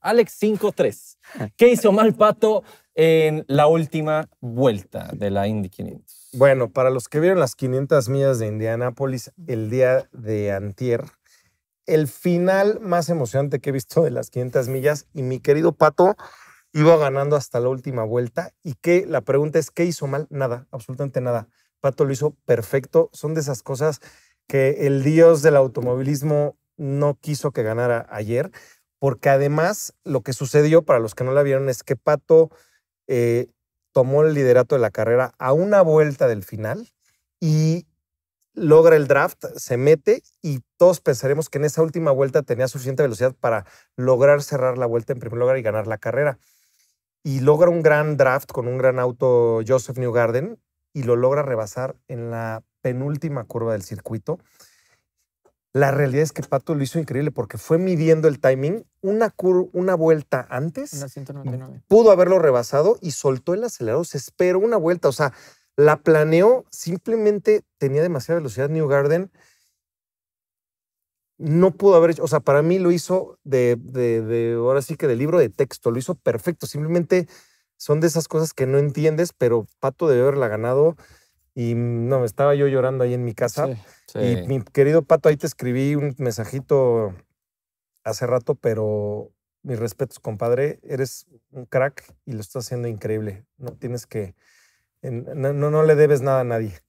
Alex 5-3. ¿Qué hizo mal Pato en la última vuelta de la Indy 500? Bueno, para los que vieron las 500 millas de Indianápolis el día de antier, el final más emocionante que he visto de las 500 millas y mi querido Pato iba ganando hasta la última vuelta y que la pregunta es, ¿qué hizo mal? Nada, absolutamente nada. Pato lo hizo perfecto. Son de esas cosas que el dios del automovilismo no quiso que ganara ayer porque además lo que sucedió, para los que no la vieron, es que Pato eh, tomó el liderato de la carrera a una vuelta del final y logra el draft, se mete y todos pensaremos que en esa última vuelta tenía suficiente velocidad para lograr cerrar la vuelta en primer lugar y ganar la carrera. Y logra un gran draft con un gran auto Joseph Newgarden y lo logra rebasar en la penúltima curva del circuito. La realidad es que Pato lo hizo increíble porque fue midiendo el timing. Una, una vuelta antes. Pudo haberlo rebasado y soltó el acelerador. Se esperó una vuelta. O sea, la planeó. Simplemente tenía demasiada velocidad New Garden. No pudo haber hecho. O sea, para mí lo hizo de, ahora sí que de libro de texto. Lo hizo perfecto. Simplemente son de esas cosas que no entiendes, pero Pato debe haberla ganado y no, estaba yo llorando ahí en mi casa. Y mi querido Pato, ahí te escribí un mensajito hace rato, pero mis respetos, compadre, eres un crack y lo estás haciendo increíble. No tienes que, no, no le debes nada a nadie.